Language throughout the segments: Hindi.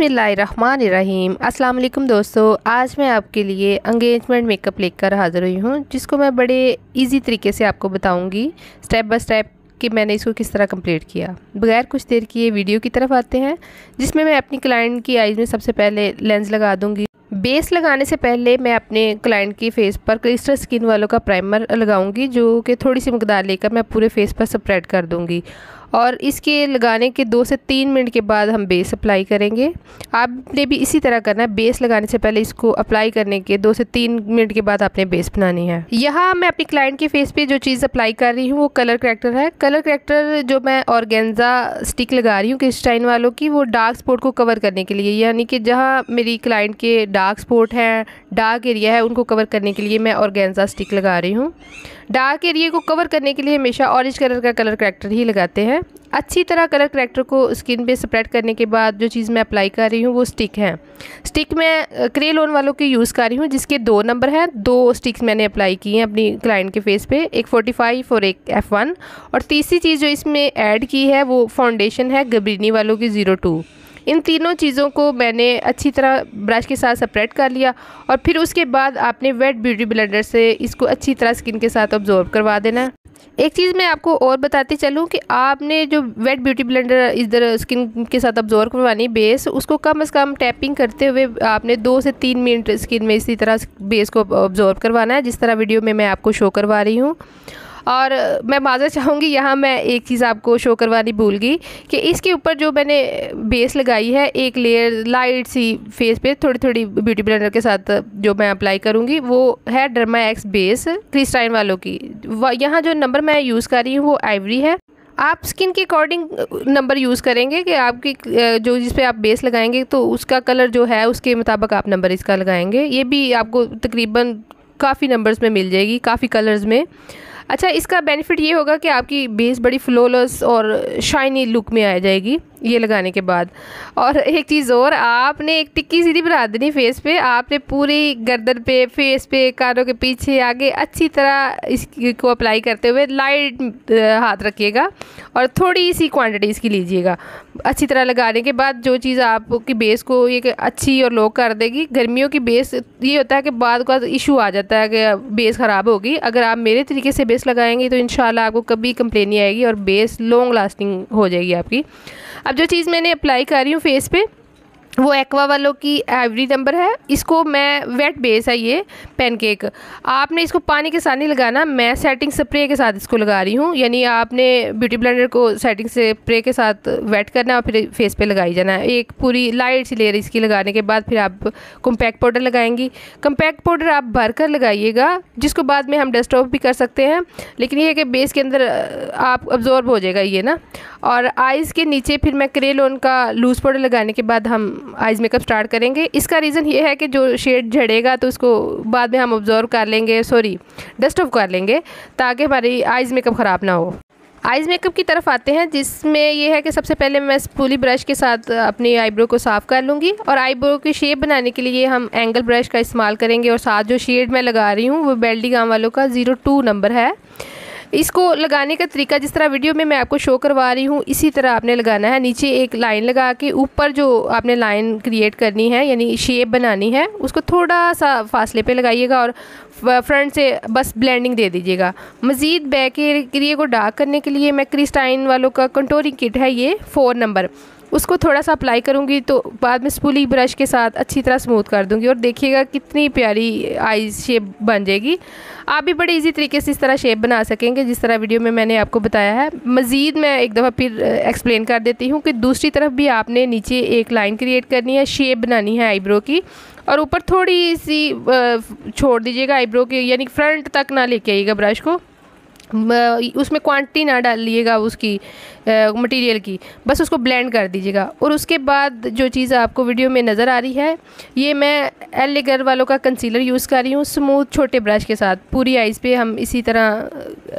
बिसमीम् अल्लाम दोस्तों आज मैं आपके लिए अंगेजमेंट मेकअप लेकर हाज़िर हुई हूँ जिसको मैं बड़े इजी तरीके से आपको बताऊँगी स्टेप बाय स्टेप कि मैंने इसको किस तरह कंप्लीट किया बगैर कुछ देर किए वीडियो की तरफ आते हैं जिसमें मैं अपनी क्लाइंट की आइज़ में सबसे पहले लेंस लगा दूँगी बेस लगाने से पहले मैं अपने क्लाइंट की फेस पर क्लिस्टर स्किन वालों का प्राइमर लगाऊंगी जो कि थोड़ी सी मकदार लेकर मैं पूरे फेस पर स्प्रेड कर दूंगी और इसके लगाने के दो से तीन मिनट के बाद हम बेस अप्लाई करेंगे आपने भी इसी तरह करना है बेस लगाने से पहले इसको अप्लाई करने के दो से तीन मिनट के बाद आपने बेस बनानी है यहाँ मैं अपनी क्लाइंट के फेस पे जो चीज़ अप्लाई कर रही हूँ वो कलर करेक्टर है कलर करेक्टर जो मैं ऑर्गेन्जा स्टिक लगा रही हूँ क्रिस्टाइन वालों की वो डार्क स्पॉट को कवर करने के लिए यानी कि जहाँ मेरी क्लाइंट के डार्क स्पॉट हैं डार्क एरिया है उनको कवर करने के लिए मैं ऑर्गेन्जा स्टिक लगा रही हूँ डार्क एरिए को कवर करने के लिए हमेशा ऑरेंज कलर का कलर करेक्टर ही लगाते हैं अच्छी तरह कलर करेक्टर को स्किन पे स्प्रेड करने के बाद जो चीज़ मैं अप्लाई कर रही हूँ वो स्टिक है स्टिक मैं क्रे लोन वालों की यूज़ कर रही हूँ जिसके दो नंबर हैं दो स्टिक्स मैंने अप्लाई की हैं अपनी क्लाइंट के फेस पे एक 45 और एक F1 और तीसरी चीज़ जो इसमें ऐड की है वो फाउंडेशन है गबरीनी वालों की ज़ीरो टू इन तीनों चीज़ों को मैंने अच्छी तरह ब्रश के साथ सेपरेट कर लिया और फिर उसके बाद आपने वेट ब्यूटी ब्लेंडर से इसको अच्छी तरह स्किन के साथ ऑब्जॉर्व करवा देना एक चीज़ मैं आपको और बताती चलूँ कि आपने जो वेट ब्यूटी ब्लेंडर इधर स्किन के साथ ऑब्जॉर्व करवानी बेस उसको कम से कम टैपिंग करते हुए आपने दो से तीन मिनट स्किन में इसी तरह बेस को ऑब्जॉर्व करवाना है जिस तरह वीडियो में मैं आपको शो करवा रही हूँ और मैं माजा चाहूँगी यहाँ मैं एक चीज़ आपको शो करवानी भूल गई कि इसके ऊपर जो मैंने बेस लगाई है एक लेयर लाइट सी फेस पे थोड़ी थोड़ी ब्यूटी ब्लेंडर के साथ जो मैं अप्लाई करूँगी वो है डर्मा एक्स बेस क्रिस्टाइन वालों की यहाँ जो नंबर मैं यूज़ कर रही हूँ वो आइवरी है आप स्किन के अकॉर्डिंग नंबर यूज़ करेंगे कि आपकी जो जिस पे आप बेस लगाएंगे तो उसका कलर जो है उसके मुताबिक आप नंबर इसका लगाएंगे ये भी आपको तकरीबन काफ़ी नंबर्स में मिल जाएगी काफ़ी कलर्स में अच्छा इसका बेनिफिट ये होगा कि आपकी बेस बड़ी फ्लॉलेस और शाइनी लुक में आ जाएगी ये लगाने के बाद और एक चीज़ और आपने एक टिक्की सीधी बना देनी फेस पे आपने पूरी गर्दन पे फेस पे कानों के पीछे आगे अच्छी तरह इसको अप्लाई करते हुए लाइट हाथ रखिएगा और थोड़ी सी क्वांटिटी इसकी लीजिएगा अच्छी तरह लगाने के बाद जो चीज़ आपकी बेस को ये अच्छी और लो कर देगी गर्मियों की बेस ये होता है कि बाद का इशू आ जाता है कि बेस ख़राब होगी अगर आप मेरे तरीके से बेस लगाएंगे तो इन आपको कभी कंप्लेन नहीं आएगी और बेस लॉन्ग लास्टिंग हो जाएगी आपकी अब जो चीज़ मैंने अप्लाई कर रही हूँ फेस पे वो एक्वा वालों की एवरी नंबर है इसको मैं वेट बेस है ये पैनकेक आपने इसको पानी के साथ नहीं लगाना मैं सेटिंग स्प्रे के साथ इसको लगा रही हूँ यानी आपने ब्यूटी ब्लेंडर को सेटिंग स्प्रे के साथ वेट करना और फिर फेस पे लगाई जाना है एक पूरी लाइट सी लेयर इसकी लगाने के बाद फिर आप कम्पैक्ट पाउडर लगाएंगी कम्पैक्ट पाउडर आप भर कर लगाइएगा जिसको बाद में हम डस्ट ऑफ भी कर सकते हैं लेकिन ये है कि बेस के अंदर आप अब्जॉर्ब हो जाएगा ये ना और आइज़ के नीचे फिर मैं क्रेलोन का लूज़ पाउडर लगाने के बाद हम आइज़ मेकअप स्टार्ट करेंगे इसका रीज़न ये है कि जो शेड झड़ेगा तो उसको बाद में हम ऑब्ज़र्व कर लेंगे सॉरी डस्ट ऑफ कर लेंगे ताकि हमारी आइज़ मेकअप ख़राब ना हो आइज़ मेकअप की तरफ आते हैं जिसमें यह है कि सबसे पहले मैं स्पूली ब्रश के साथ अपनी आईब्रो को साफ़ कर लूँगी और आईब्रो की शेप बनाने के लिए हम एंगल ब्रश का इस्तेमाल करेंगे और साथ जो शेड मैं लगा रही हूँ वो बेल्डी गांव वालों का ज़ीरो टू नंबर है इसको लगाने का तरीका जिस तरह वीडियो में मैं आपको शो करवा रही हूँ इसी तरह आपने लगाना है नीचे एक लाइन लगा के ऊपर जो आपने लाइन क्रिएट करनी है यानी शेप बनानी है उसको थोड़ा सा फासले पे लगाइएगा और फ्रंट से बस ब्लेंडिंग दे दीजिएगा मज़ीद बैक एरिए को डार्क करने के लिए मैं क्रिस्टाइन वालों का कंटोरिंग किट है ये फोर नंबर उसको थोड़ा सा अप्लाई करूँगी तो बाद में स्पूली ब्रश के साथ अच्छी तरह स्मूथ कर दूँगी और देखिएगा कितनी प्यारी आई शेप बन जाएगी आप भी बड़े इजी तरीके से इस तरह शेप बना सकेंगे जिस तरह वीडियो में मैंने आपको बताया है मज़ीद मैं एक दफ़ा फिर एक्सप्लेन कर देती हूँ कि दूसरी तरफ भी आपने नीचे एक लाइन क्रिएट करनी है शेप बनानी है आईब्रो की और ऊपर थोड़ी सी छोड़ दीजिएगा आईब्रो के यानी फ्रंट तक ना लेके आइएगा ब्रश को उसमें क्वांटिटी ना डालिएगा उसकी मटेरियल की बस उसको ब्लेंड कर दीजिएगा और उसके बाद जो चीज़ आपको वीडियो में नज़र आ रही है ये मैं एल लेगर वालों का कंसीलर यूज़ कर रही हूँ स्मूथ छोटे ब्रश के साथ पूरी आइज़ पे हम इसी तरह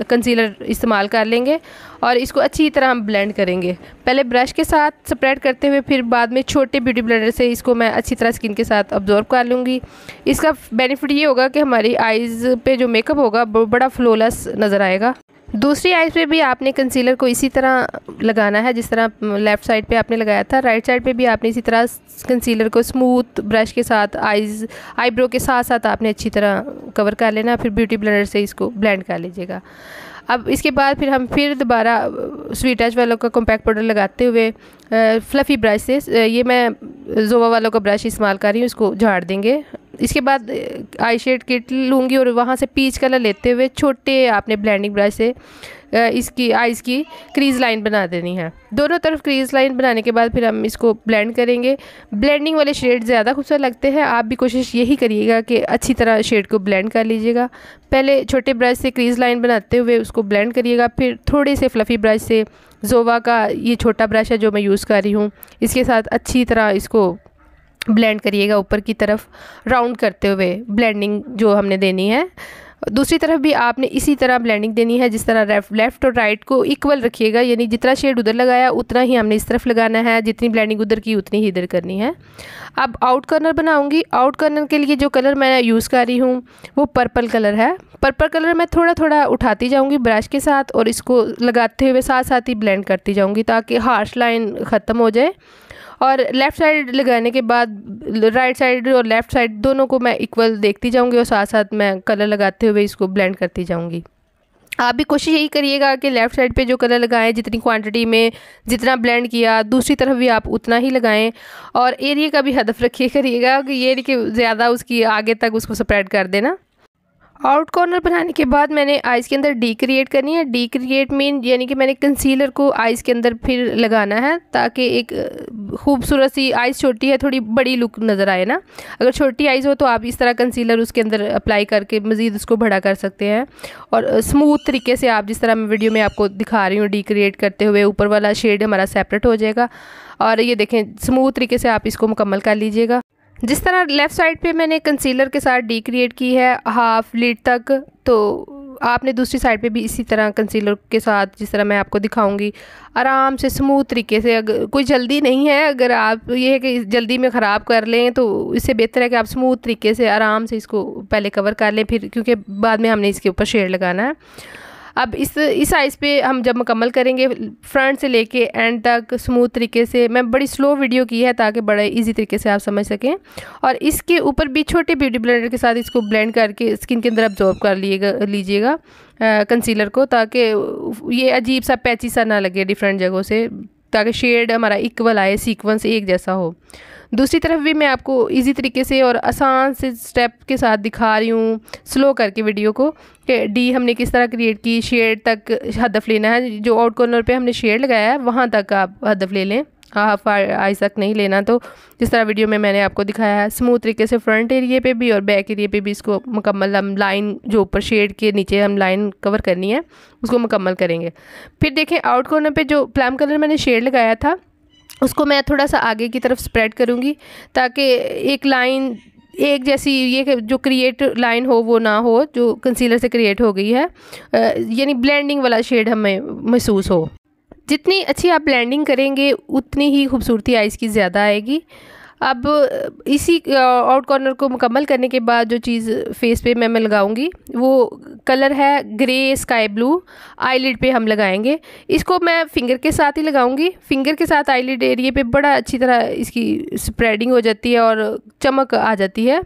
कंसीलर इस्तेमाल कर लेंगे और इसको अच्छी तरह हम ब्लेंड करेंगे पहले ब्रश के साथ स्प्रेड करते हुए फिर बाद में छोटे ब्यूटी ब्लेंडर से इसको मैं अच्छी तरह स्किन के साथ ऑब्जॉर्व कर लूँगी इसका बेनिफिट ये होगा कि हमारी आइज़ पे जो मेकअप होगा बड़ा फ्लोलेस नज़र आएगा जाएगा दूसरी आइज़ पे भी आपने कंसीलर को इसी तरह लगाना है जिस तरह लेफ़्ट साइड पे आपने लगाया था राइट साइड पे भी आपने इसी तरह कंसीलर को स्मूथ ब्रश के साथ आइज़ आईब्रो के साथ साथ आपने अच्छी तरह कवर कर लेना फिर ब्यूटी ब्लेंडर से इसको ब्लेंड कर लीजिएगा अब इसके बाद फिर हम फिर दोबारा स्वीट टच वालों का कॉम्पैक्ट पाउडर लगाते हुए फ्लफ़ी ब्रश से ये मैं जोवा वालों का ब्रश इस्तेमाल कर रही हूँ इसको झाड़ देंगे इसके बाद आई शेड किट लूँगी और वहाँ से पीच कलर लेते हुए छोटे आपने ब्लैंडिंग ब्रश से इसकी आइज़ की क्रीज लाइन बना देनी है दोनों तरफ क्रीज लाइन बनाने के बाद फिर हम इसको ब्लेंड करेंगे ब्लेंडिंग वाले शेड ज़्यादा खूबसूरत लगते हैं आप भी कोशिश यही करिएगा कि अच्छी तरह शेड को ब्लेंड कर लीजिएगा पहले छोटे ब्रश से क्रीज लाइन बनाते हुए उसको ब्लेंड करिएगा फिर थोड़े से फ्लफ़ी ब्रश से जोवा का ये छोटा ब्रश है जो मैं यूज़ कर रही हूँ इसके साथ अच्छी तरह इसको ब्लेंड करिएगा ऊपर की तरफ राउंड करते हुए ब्लेंडिंग जो हमने देनी है दूसरी तरफ भी आपने इसी तरह ब्लेंडिंग देनी है जिस तरह लेफ़्ट और राइट को इक्वल रखिएगा यानी जितना शेड उधर लगाया उतना ही हमने इस तरफ लगाना है जितनी ब्लेंडिंग उधर की उतनी ही इधर करनी है अब आउट कर्नर बनाऊंगी आउट कर्नर के लिए जो कलर मैं यूज़ कर रही हूँ वो पर्पल कलर है पर्पल कलर मैं थोड़ा थोड़ा उठाती जाऊँगी ब्रश के साथ और इसको लगाते हुए साथ साथ ही ब्लेंड करती जाऊँगी ताकि हार्श लाइन ख़त्म हो जाए और लेफ़्ट साइड लगाने के बाद राइट साइड और लेफ़्ट साइड दोनों को मैं इक्वल देखती जाऊँगी और साथ साथ मैं कलर लगाते हुए इसको ब्लेंड करती जाऊँगी आप भी कोशिश यही करिएगा कि लेफ़्ट साइड पे जो कलर लगाएं जितनी क्वांटिटी में जितना ब्लेंड किया दूसरी तरफ भी आप उतना ही लगाएं और एरिया का भी हदफ रखिए करिएगा कि ये कि ज़्यादा उसकी आगे तक उसको स्प्रेड कर देना आउट कॉर्नर बनाने के बाद मैंने आइज़ के अंदर डी क्रिएट करनी है डी क्रिएट मीन यानी कि मैंने कंसीलर को आइज़ के अंदर फिर लगाना है ताकि एक खूबसूरत सी आइज़ छोटी है थोड़ी बड़ी लुक नज़र आए ना अगर छोटी आइज़ हो तो आप इस तरह कंसीलर उसके अंदर अप्लाई करके मज़ीद उसको बड़ा कर सकते हैं और स्मूथ तरीके से आप जिस तरह मैं वीडियो में आपको दिखा रही हूँ डी क्रिएट करते हुए ऊपर वाला शेड हमारा सेपरेट हो जाएगा और ये देखें स्मूथ तरीके से आप इसको मुकम्मल कर लीजिएगा जिस तरह लेफ़्ट साइड पे मैंने कंसीलर के साथ डी क्रिएट की है हाफ लीड तक तो आपने दूसरी साइड पे भी इसी तरह कंसीलर के साथ जिस तरह मैं आपको दिखाऊंगी आराम से स्मूथ तरीके से अगर कोई जल्दी नहीं है अगर आप ये है कि जल्दी में ख़राब कर लें तो इससे बेहतर है कि आप स्मूथ तरीके से आराम से इसको पहले कवर कर लें फिर क्योंकि बाद में हमने इसके ऊपर शेड लगाना है अब इस इस साइज़ पे हम जब मुकम्मल करेंगे फ्रंट से लेके एंड तक स्मूथ तरीके से मैं बड़ी स्लो वीडियो की है ताकि बड़े इजी तरीके से आप समझ सकें और इसके ऊपर भी छोटे ब्यूटी ब्लेंडर के साथ इसको ब्लेंड करके स्किन के अंदर अब्जॉर्ब कर लिएगा लीजिएगा कंसीलर को ताकि ये अजीब सा पैची सा ना लगे डिफरेंट जगहों से ताकि शेड हमारा इक्वल आए सीक्वेंस एक जैसा हो दूसरी तरफ भी मैं आपको इजी तरीके से और आसान से स्टेप के साथ दिखा रही हूँ स्लो करके वीडियो को कि डी हमने किस तरह क्रिएट की शेड तक हदफ लेना है जो आउट कॉर्नर पे हमने शेड लगाया है वहाँ तक आप हदफ ले लें हाफ आई तक नहीं लेना तो जिस तरह वीडियो में मैंने आपको दिखाया है स्मूथ तरीके से फ्रंट एरिए पे भी और बैक एरिए पे भी इसको मुकम्मल हम लाइन जो ऊपर शेड के नीचे हम लाइन कवर करनी है उसको मुकम्मल करेंगे फिर देखें आउट कॉर्नर पे जो प्लम कलर मैंने शेड लगाया था उसको मैं थोड़ा सा आगे की तरफ स्प्रेड करूँगी ताकि एक लाइन एक जैसी ये जो क्रिएट लाइन हो वो ना हो जो कंसीलर से क्रिएट हो गई है यानी ब्लेंडिंग वाला शेड हमें महसूस हो जितनी अच्छी आप ब्लेंडिंग करेंगे उतनी ही खूबसूरती आइज़ की ज़्यादा आएगी अब इसी आउट कॉर्नर को मुकम्मल करने के बाद जो चीज़ फेस पे मैं मैं लगाऊंगी वो कलर है ग्रे स्काई ब्लू आईलिड पे हम लगाएंगे इसको मैं फिंगर के साथ ही लगाऊँगी फिंगर के साथ आईलिड एरिए पे बड़ा अच्छी तरह इसकी स्प्रेडिंग हो जाती है और चमक आ जाती है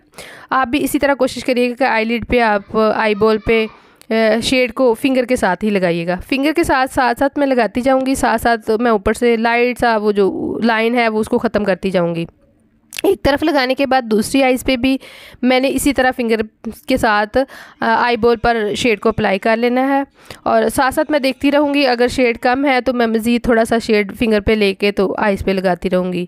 आप भी इसी तरह कोशिश करिएगा कि आईलिड पर आप आईबॉल पर शेड को फिंगर के साथ ही लगाइएगा फिंगर के साथ साथ साथ मैं लगाती जाऊंगी साथ साथ मैं ऊपर से लाइट सा वो जो लाइन है वो उसको ख़त्म करती जाऊंगी एक तरफ लगाने के बाद दूसरी आइज़ पे भी मैंने इसी तरह फिंगर के साथ आईबॉल पर शेड को अप्लाई कर लेना है और साथ साथ मैं देखती रहूँगी अगर शेड कम है तो मैं मज़ीद थोड़ा सा शेड फिंगर पे लेके तो आइज़ पे लगाती रहूँगी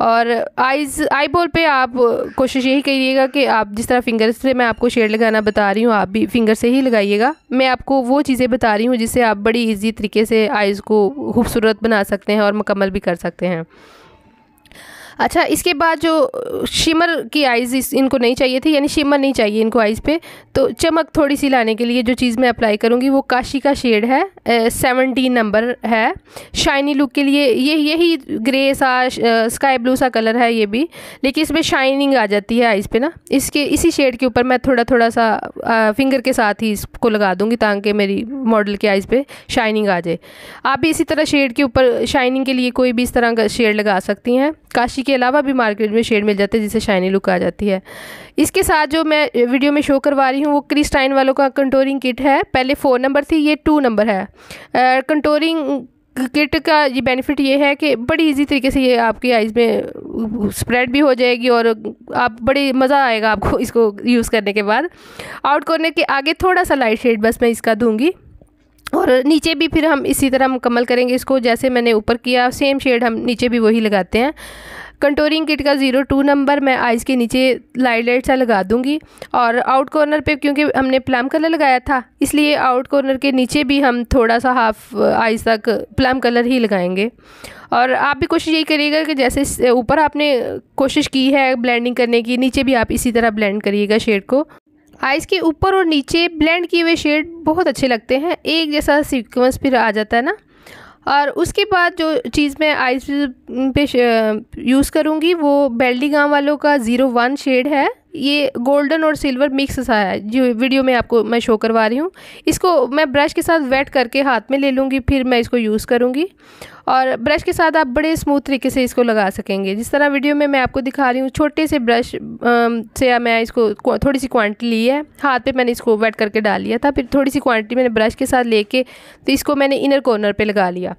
और आइज़ आईबॉल पे आप कोशिश यही करिएगा कि आप जिस तरह फिंगर से मैं आपको शेड लगाना बता रही हूँ आप भी फिंगर से ही लगाइएगा मैं आपको वो चीज़ें बता रही हूँ जिससे आप बड़ी ईजी तरीके से आइज़ को खूबसूरत बना सकते हैं और मुकम्मल भी कर सकते हैं अच्छा इसके बाद जो शिमर की आइज़ इनको नहीं चाहिए थी यानी शिमर नहीं चाहिए इनको आइज़ पे तो चमक थोड़ी सी लाने के लिए जो चीज़ मैं अप्लाई करूँगी वो काशी का शेड है सेवनटीन नंबर है शाइनी लुक के लिए ये यही ग्रे सा स्काई ब्लू सा कलर है ये भी लेकिन इसमें शाइनिंग आ जाती है आइज़ पे ना इसके इसी शेड के ऊपर मैं थोड़ा थोड़ा सा आ, फिंगर के साथ ही इसको लगा दूँगी ताकि मेरी मॉडल के आइज़ पर शाइनिंग आ जाए आप भी इसी तरह शेड के ऊपर शाइनिंग के लिए कोई भी इस तरह का शेड लगा सकती हैं काशी के अलावा भी मार्केट में शेड मिल जाते हैं जिसे शाइनी लुक आ जाती है इसके साथ जो मैं वीडियो में शो करवा रही हूँ वो क्रिस्टाइन वालों का कंटोरिंग किट है पहले फ़ोर नंबर थी ये टू नंबर है कंटोरिंग किट का ये बेनिफिट ये है कि बड़ी इजी तरीके से ये आपकी आइज़ में स्प्रेड भी हो जाएगी और आप बड़ी मज़ा आएगा आपको इसको यूज़ करने के बाद आउट कॉर्नर के आगे थोड़ा सा लाइट शेड बस मैं इसका दूंगी और नीचे भी फिर हम इसी तरह मुकम्मल करेंगे इसको जैसे मैंने ऊपर किया सेम शेड हम नीचे भी वही लगाते हैं कंटोरिंग किट का ज़ीरो टू नंबर मैं आइज़ के नीचे लाइट लाइट सा लगा दूंगी और आउट कॉर्नर पे क्योंकि हमने प्लम कलर लगाया था इसलिए आउट कॉर्नर के नीचे भी हम थोड़ा सा हाफ आइज़ तक प्लम कलर ही लगाएंगे और आप भी कोशिश यही करिएगा कि जैसे ऊपर आपने कोशिश की है ब्लेंडिंग करने की नीचे भी आप इसी तरह ब्लेंड करिएगा शेड को आइज़ के ऊपर और नीचे ब्लेंड किए हुए शेड बहुत अच्छे लगते हैं एक जैसा सीक्वेंस फिर आ जाता है ना और उसके बाद जो चीज़ मैं आइज पे यूज़ करूँगी वो बेल्डी गांव वालों का ज़ीरो वन शेड है ये गोल्डन और सिल्वर मिक्स सा है जो वीडियो में आपको मैं शो करवा रही हूँ इसको मैं ब्रश के साथ वेट करके हाथ में ले लूँगी फिर मैं इसको यूज़ करूँगी और ब्रश के साथ आप बड़े स्मूथ तरीके से इसको लगा सकेंगे जिस तरह वीडियो में मैं आपको दिखा रही हूँ छोटे से ब्रश से मैं इसको थोड़ी सी क्वांटिटी ली है हाथ पे मैंने इसको वेट करके डाल लिया था फिर थोड़ी सी क्वांटिटी मैंने ब्रश के साथ लेके तो इसको मैंने इनर कॉर्नर पर लगा लिया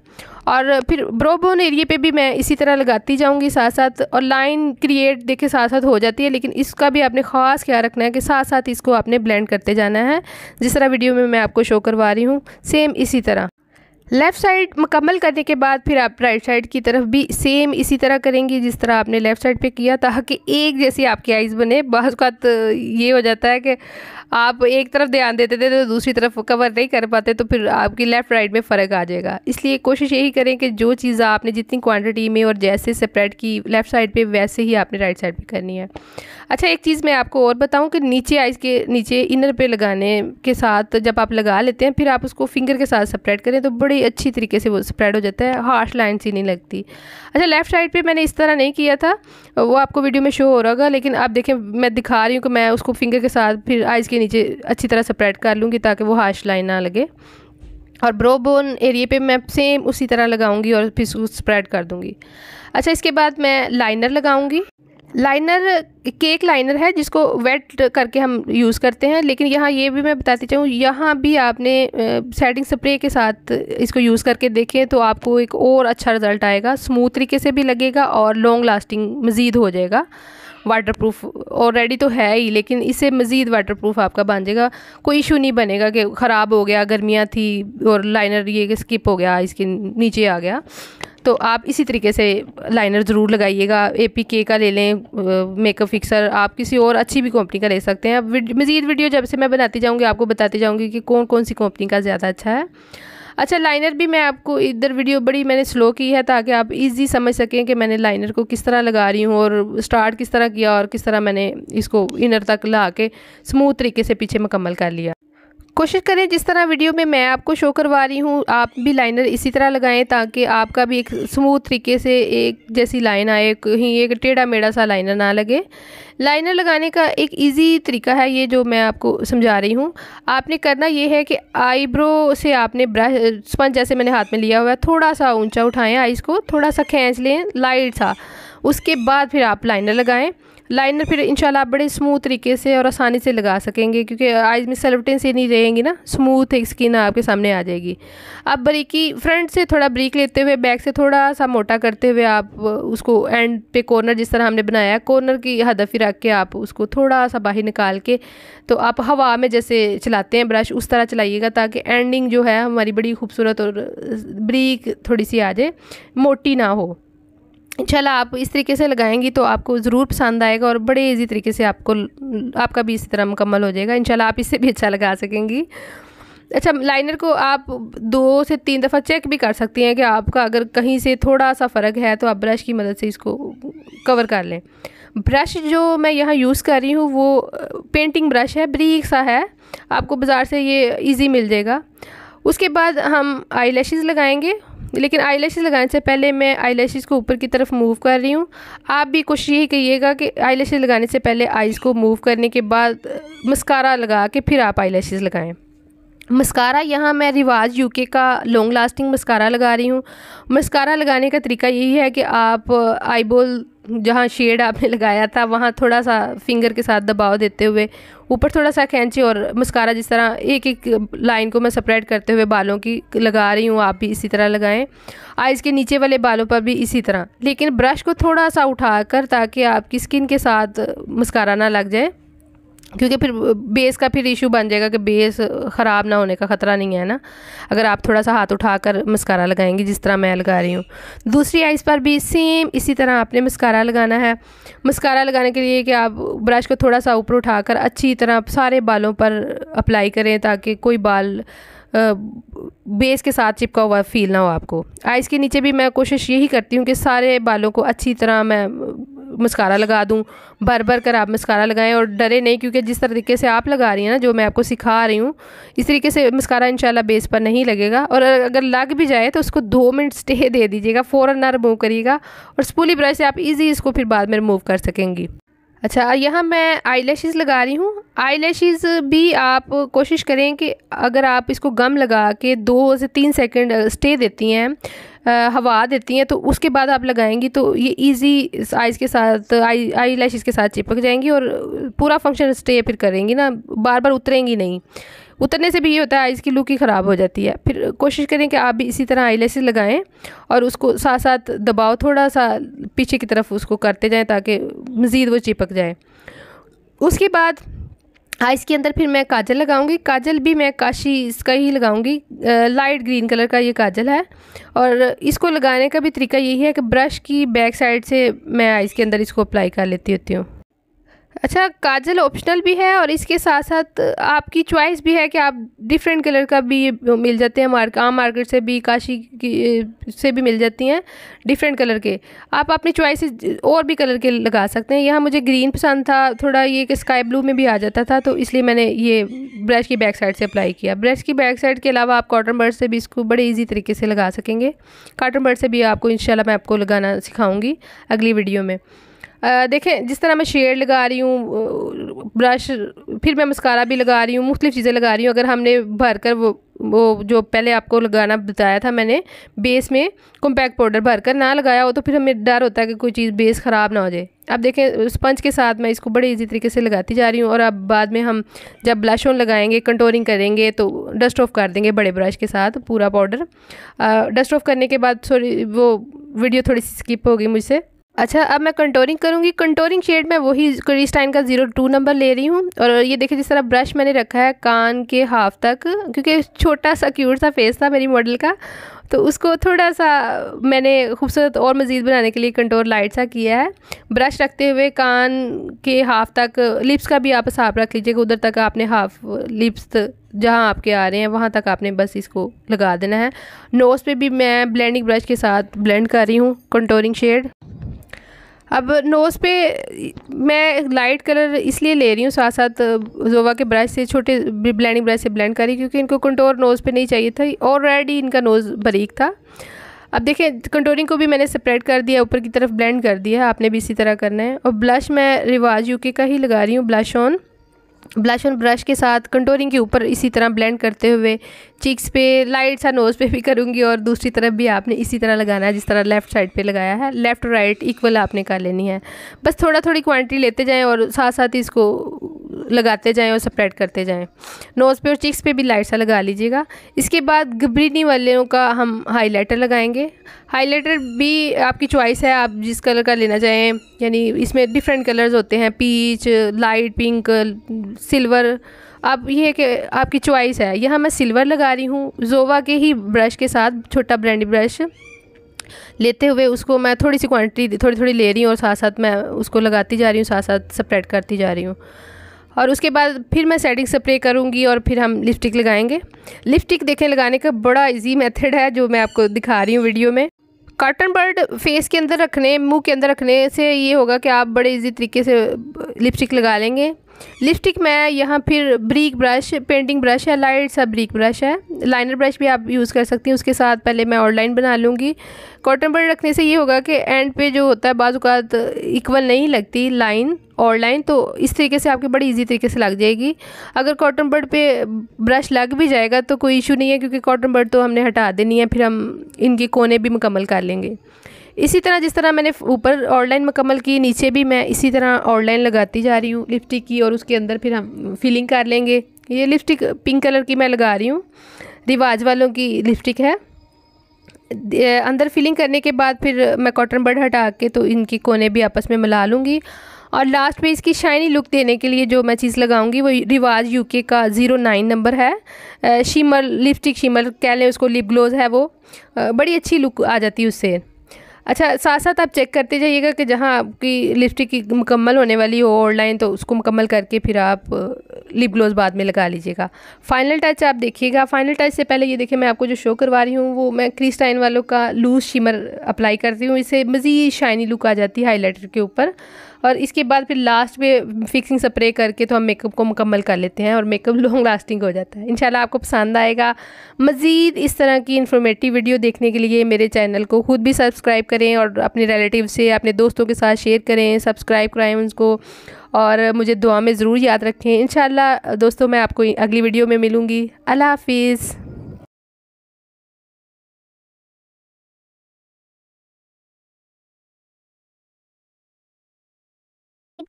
और फिर ब्रो बोन एरिए पे भी मैं इसी तरह लगाती जाऊँगी साथ साथ और लाइन क्रिएट देखे साथ साथ हो जाती है लेकिन इसका भी आपने खास ख्याल रखना है कि साथ साथ इसको आपने ब्लेंड करते जाना है जिस तरह वीडियो में मैं आपको शो करवा रही हूँ सेम इसी तरह लेफ़्ट साइड मुकम्मल करने के बाद फिर आप राइट साइड की तरफ भी सेम इसी तरह करेंगे जिस तरह आपने लेफ़्ट साइड पे किया था कि एक जैसी आपकी आइज़ बने बहुत ये हो जाता है कि आप एक तरफ ध्यान देते थे तो दूसरी तरफ कवर नहीं कर पाते तो फिर आपकी लेफ़्ट राइट में फ़र्क आ जाएगा इसलिए कोशिश यही करें कि जो चीज़ आपने जितनी क्वांटिटी में और जैसे सेपरेट की लेफ़्ट साइड पे वैसे ही आपने राइट साइड पे करनी है अच्छा एक चीज़ मैं आपको और बताऊँ कि नीचे आइज के नीचे इनर पे लगाने के साथ जब आप लगा लेते हैं फिर आप उसको फिंगर के साथ स्प्रेड करें तो बड़ी अच्छी तरीके से वो स्प्रेड हो जाता है हार्श लाइन सी नहीं लगती अच्छा लेफ़्ट साइड पर मैंने इस तरह नहीं किया था वो आपको वीडियो में शो हो रहा होगा लेकिन आप देखें मैं दिखा रही हूँ कि मैं उसको फिंगर के साथ फिर आइज़ के नीचे अच्छी तरह स्प्रेड कर लूँगी ताकि वो हाश लाइन ना लगे और ब्रो बोन एरिए पे मैं सेम उसी तरह लगाऊंगी और फिर स्प्रेड कर दूंगी अच्छा इसके बाद मैं लाइनर लगाऊंगी लाइनर केक लाइनर है जिसको वेट करके हम यूज़ करते हैं लेकिन यहाँ ये भी मैं बताती चाहूँ यहाँ भी आपने सेटिंग स्प्रे के साथ इसको यूज़ करके देखें तो आपको एक और अच्छा रिज़ल्ट आएगा स्मूथ तरीके से भी लगेगा और लॉन्ग लास्टिंग मज़ीद हो जाएगा वाटर प्रूफ ऑलरेडी तो है ही लेकिन इससे मज़ीद वाटर प्रूफ आपका बन जाएगा कोई इशू नहीं बनेगा कि ख़राब हो गया गर्मियाँ थी और लाइनर ये स्किप हो गया इसके नीचे आ गया तो आप इसी तरीके से लाइनर ज़रूर लगाइएगा ए पी के का ले लें मेकअप फिक्सर आप किसी और अच्छी भी कंपनी का ले सकते हैं अब मज़ीद वीडियो जब से मैं बनाती जाऊँगी आपको बताती जाऊँगी कि कौन कौन सी कंपनी का ज़्यादा अच्छा है अच्छा लाइनर भी मैं आपको इधर वीडियो बड़ी मैंने स्लो की है ताकि आप इजी समझ सकें कि मैंने लाइनर को किस तरह लगा रही हूँ और स्टार्ट किस तरह किया और किस तरह मैंने इसको इनर तक ला के स्मूथ तरीके से पीछे मुकम्मल कर लिया कोशिश करें जिस तरह वीडियो में मैं आपको शो करवा रही हूँ आप भी लाइनर इसी तरह लगाएं ताकि आपका भी एक स्मूथ तरीके से एक जैसी लाइन आए कहीं एक टेढ़ा मेढ़ा सा लाइनर ना लगे लाइनर लगाने का एक इजी तरीका है ये जो मैं आपको समझा रही हूँ आपने करना ये है कि आईब्रो से आपने ब्रश स्पंज जैसे मैंने हाथ में लिया हुआ है थोड़ा सा ऊँचा उठाएँ आइज़ को थोड़ा सा खींच लें लाइट सा उसके बाद फिर आप लाइनर लगाएँ लाइनर फिर इंशाल्लाह आप बड़े स्मूथ तरीके से और आसानी से लगा सकेंगे क्योंकि आइज़ में सलवटें से नहीं रहेंगी ना स्मूथ एक स्किन आपके सामने आ जाएगी अब बरीकी फ्रंट से थोड़ा ब्रीक लेते हुए बैक से थोड़ा सा मोटा करते हुए आप उसको एंड पे कॉर्नर जिस तरह हमने बनाया कॉर्नर की हदफ ही रख के आप उसको थोड़ा सा बाहर निकाल के तो आप हवा में जैसे चलाते हैं ब्रश उस तरह चलाइएगा ताकि एंडिंग जो है हमारी बड़ी खूबसूरत और ब्रीक थोड़ी सी आ जाए मोटी ना हो इंशाल्लाह आप इस तरीके से लगाएंगी तो आपको ज़रूर पसंद आएगा और बड़े इजी तरीके से आपको आपका भी इसी तरह मुकम्मल हो जाएगा इंशाल्लाह आप इससे भी अच्छा लगा सकेंगी अच्छा लाइनर को आप दो से तीन दफ़ा चेक भी कर सकती हैं कि आपका अगर कहीं से थोड़ा सा फ़र्क है तो आप ब्रश की मदद से इसको कवर कर लें ब्रश जो मैं यहाँ यूज़ कर रही हूँ वो पेंटिंग ब्रश है बरीक सा है आपको बाज़ार से ये ईजी मिल जाएगा उसके बाद हम आई लगाएँगे लेकिन आई लगाने से पहले मैं आई को ऊपर की तरफ मूव कर रही हूँ आप भी कोशिश यही कहिएगा कि आई लगाने से पहले आइज़ को मूव करने के बाद मस्कारा लगा के फिर आप आई लगाएँ मस्कारा यहाँ मैं रिवाज यूके का लॉन्ग लास्टिंग मस्कारा लगा रही हूँ मस्कारा लगाने का तरीका यही है कि आप आईबोल जहाँ शेड आपने लगाया था वहाँ थोड़ा सा फिंगर के साथ दबाव देते हुए ऊपर थोड़ा सा कैंची और मस्कारा जिस तरह एक एक लाइन को मैं सपरेट करते हुए बालों की लगा रही हूँ आप भी इसी तरह लगाएं आइज़ के नीचे वाले बालों पर भी इसी तरह लेकिन ब्रश को थोड़ा सा उठाकर ताकि आपकी स्किन के साथ मस्कारा ना लग जाए क्योंकि फिर बेस का फिर इशू बन जाएगा कि बेस ख़राब ना होने का ख़तरा नहीं है ना अगर आप थोड़ा सा हाथ उठा कर मस्कारा लगाएंगे जिस तरह मैं लगा रही हूँ दूसरी आइज़ पर भी सेम इसी तरह आपने मस्कारा लगाना है मस्कारा लगाने के लिए कि आप ब्रश को थोड़ा सा ऊपर उठा कर अच्छी तरह सारे बालों पर अप्लाई करें ताकि कोई बाल बेस के साथ चिपका हुआ फील ना हो आपको आइज़ के नीचे भी मैं कोशिश यही करती हूँ कि सारे बालों को अच्छी तरह मैं मस्कारा लगा दूँ भर भर कर आप मस्कारा लगाएं और डरे नहीं क्योंकि जिस तरीके से आप लगा रही हैं ना जो मैं आपको सिखा रही हूँ इस तरीके से मस्कारा इंशाल्लाह बेस पर नहीं लगेगा और अगर लग भी जाए तो उसको दो मिनट स्टे दे दीजिएगा फ़ौर ना रिमूव करिएगा और स्पूली ब्रश से आप ईजी इसको फिर बाद में रिमूव कर सकेंगी अच्छा यहाँ मैं आई लगा रही हूँ आई भी आप कोशिश करें कि अगर आप इसको गम लगा के दो से तीन सेकंड स्टे देती हैं हवा देती हैं तो उसके बाद आप लगाएंगी तो ये इजी आइज़ के साथ आई आई के साथ चिपक जाएंगी और पूरा फंक्शन स्टे फिर करेंगी ना बार बार उतरेंगी नहीं उतरने से भी ये होता है आइज़ की लुक ही ख़राब हो जाती है फिर कोशिश करें कि आप भी इसी तरह आई लैसेज लगाएँ और उसको साथ साथ दबाव थोड़ा सा पीछे की तरफ उसको करते जाएँ ताकि मज़ीद वो चिपक जाए उसके बाद आइस हाँ, के अंदर फिर मैं काजल लगाऊंगी काजल भी मैं काशी इसका ही लगाऊंगी लाइट ग्रीन कलर का ये काजल है और इसको लगाने का भी तरीका यही है कि ब्रश की बैक साइड से मैं आइस के अंदर इसको अप्लाई कर लेती होती हूँ अच्छा काजल ऑप्शनल भी है और इसके साथ साथ आपकी चॉइस भी है कि आप डिफरेंट कलर का भी मिल जाते हैं मार्क आम मार्केट से भी काशी की से भी मिल जाती हैं डिफरेंट कलर के आप अपनी चॉइस और भी कलर के लगा सकते हैं यहाँ मुझे ग्रीन पसंद था थोड़ा ये कि स्काई ब्लू में भी आ जाता था तो इसलिए मैंने ये ब्रश की बैक साइड से अप्लाई किया ब्रश की बैक साइड के अलावा आप कॉटन बर्ड से भी इसको बड़े ईजी तरीके से लगा सकेंगे काटन बर्ड से भी आपको इन मैं आपको लगाना सिखाऊँगी अगली वीडियो में देखें जिस तरह मैं शेड लगा रही हूँ ब्रश फिर मैं मस्कारा भी लगा रही हूँ मुख्तलिफ़ चीज़ें लगा रही हूँ अगर हमने भर कर वो वो जो पहले आपको लगाना बताया था मैंने बेस में कॉम्पैक्ट पाउडर भर कर ना लगाया हो तो फिर हमें डर होता है कि कोई चीज़ बेस ख़राब ना हो जाए अब देखें स्पंज के साथ मैं इसको बड़े इजी तरीके से लगाती जा रही हूँ और अब बाद में हम जब ब्लश ऑन लगाएंगे कंटोरिंग करेंगे तो डस्ट ऑफ कर देंगे बड़े ब्रश के साथ पूरा पाउडर डस्ट ऑफ करने के बाद थोड़ी वो वीडियो थोड़ी सी स्किप होगी मुझसे अच्छा अब मैं कंटोरिंग करूँगी कंटोरिंग शेड में वही क्रिस्टाइन का ज़ीरो टू नंबर ले रही हूँ और ये देखिए जिस तरह ब्रश मैंने रखा है कान के हाफ तक क्योंकि छोटा सा क्यूट सा फेस था मेरी मॉडल का तो उसको थोड़ा सा मैंने खूबसूरत और मज़ीद बनाने के लिए कंटोर लाइट सा किया है ब्रश रखते हुए कान के हाफ तक लिप्स का भी आप साफ रख लीजिएगा उधर तक आपने हाफ लिप्स जहाँ आपके आ रहे हैं वहाँ तक आपने बस इसको लगा देना है नोज़ पे भी मैं ब्लेंडिंग ब्रश के साथ ब्लेंड कर रही हूँ कंटोरिंग शेड अब नोज़ पे मैं लाइट कलर इसलिए ले रही हूँ साथ साथ जोवा के ब्रश से छोटे ब्लैंडिंग ब्रश से ब्लेंड रही क्योंकि इनको कंटोर नोज़ पे नहीं चाहिए था ऑलरेडी इनका नोज़ बरीक था अब देखें कंटोरिंग को भी मैंने सेपरेट कर दिया ऊपर की तरफ ब्लेंड कर दिया आपने भी इसी तरह करना है और ब्लश मैं रिवाज यूके का ही लगा रही हूँ ब्लश ऑन ब्लश और ब्रश के साथ कंटोरिंग के ऊपर इसी तरह ब्लेंड करते हुए चिक्स पे लाइट सा नोज़ पे भी करूँगी और दूसरी तरफ भी आपने इसी तरह लगाना है जिस तरह लेफ़्ट साइड पे लगाया है लेफ़्ट राइट इक्वल आपने कर लेनी है बस थोड़ा थोड़ी क्वांटिटी लेते जाएं और साथ साथ इसको लगाते जाएँ और स्प्रेड करते जाएँ नोज़ पे और चिक्स पे भी लाइट सा लगा लीजिएगा इसके बाद घबरीनी वालों का हम हाईलाइटर लगाएंगे हाईलाइटर भी आपकी चॉइस है आप जिस कलर का लेना चाहें यानी इसमें डिफरेंट कलर्स होते हैं पीच लाइट पिंक सिल्वर अब ये है कि आपकी चॉइस है यहाँ मैं सिल्वर लगा रही हूँ जोवा के ही ब्रश के साथ छोटा ब्रांडी ब्रश लेते हुए उसको मैं थोड़ी सी क्वांटिटी थोड़ी थोड़ी ले रही हूँ और साथ साथ मैं उसको लगाती जा रही हूँ साथ साथ स्प्रेड करती जा रही हूँ और उसके बाद फिर मैं सेटिंग स्प्रे करूँगी और फिर हम लिपस्टिक लगाएंगे लिपस्टिक देखें लगाने का बड़ा इजी मेथड है जो मैं आपको दिखा रही हूँ वीडियो में कॉटन बर्ड फेस के अंदर रखने मुंह के अंदर रखने से ये होगा कि आप बड़े इजी तरीके से लिपस्टिक लगा लेंगे लिपस्टिक मैं यहाँ फिर ब्रीक ब्रश पेंटिंग ब्रश है लाइट सा ब्रीक ब्रश है लाइनर ब्रश भी आप यूज़ कर सकती हैं उसके साथ पहले मैं और लाइन बना लूँगी कॉटन बर्ड रखने से ये होगा कि एंड पे जो होता है बाजूकात इक्वल नहीं लगती लाइन और लाइन तो इस तरीके से आपकी बड़ी इजी तरीके से लग जाएगी अगर कॉटन बर्ड पे ब्रश लग भी जाएगा तो कोई इशू नहीं है क्योंकि कॉटन बर्ड तो हमने हटा देनी है फिर हम इनके कोने भी मुकम्मल कर लेंगे इसी तरह जिस तरह मैंने ऊपर ऑनलाइन मुकम्मल की नीचे भी मैं इसी तरह ऑनलाइन लगाती जा रही हूँ लिपस्टिक की और उसके अंदर फिर हम फिलिंग कर लेंगे ये लिपस्टिक पिंक कलर की मैं लगा रही हूँ रिवाज वालों की लिपस्टिक है अंदर फिलिंग करने के बाद फिर मैं कॉटन बर्ड हटा के तो इनके कोने भी आपस में मिला लूँगी और लास्ट में इसकी शाइनी लुक देने के लिए जो मैं चीज़ लगाऊंगी वो रिवाज यूके का ज़ीरो नाइन नंबर है शिमर लिपस्टिक शिमर कह लें उसको लिप ग्लोज है वो बड़ी अच्छी लुक आ जाती है उससे अच्छा साथ साथ आप चेक करते जाइएगा कि जहाँ आपकी लिपस्टिक की मुकम्मल होने वाली हो ऑनलाइन तो उसको मुकम्मल करके फिर आप लिप ग्लोज बाद में लगा लीजिएगा फाइनल टच आप देखिएगा फाइनल टच से पहले ये देखिए मैं आपको जो शो करवा रही हूँ वो मैं क्रिस्टाइन वालों का लूज शिमर अप्लाई करती हूँ इससे मज़ीद शाइनी लुक आ जाती है हाईलाइटर के ऊपर और इसके बाद फिर लास्ट में फिक्सिंग स्प्रे करके तो हम मेकअप को मुकम्मल कर लेते हैं और मेकअप लॉन्ग लास्टिंग हो जाता है इंशाल्लाह आपको पसंद आएगा मज़ीद इस तरह की इन्फॉर्मेटिव वीडियो देखने के लिए मेरे चैनल को खुद भी सब्सक्राइब करें और अपने रिलेटिव से अपने दोस्तों के साथ शेयर करें सब्सक्राइब कराएँ उनको और मुझे दुआ में ज़रूर याद रखें इन दोस्तों मैं आपको अगली वीडियो में मिलूँगी अल्लाह हाफिज़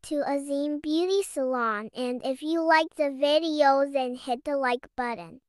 to Azim Beauty Salon and if you like the videos then hit the like button.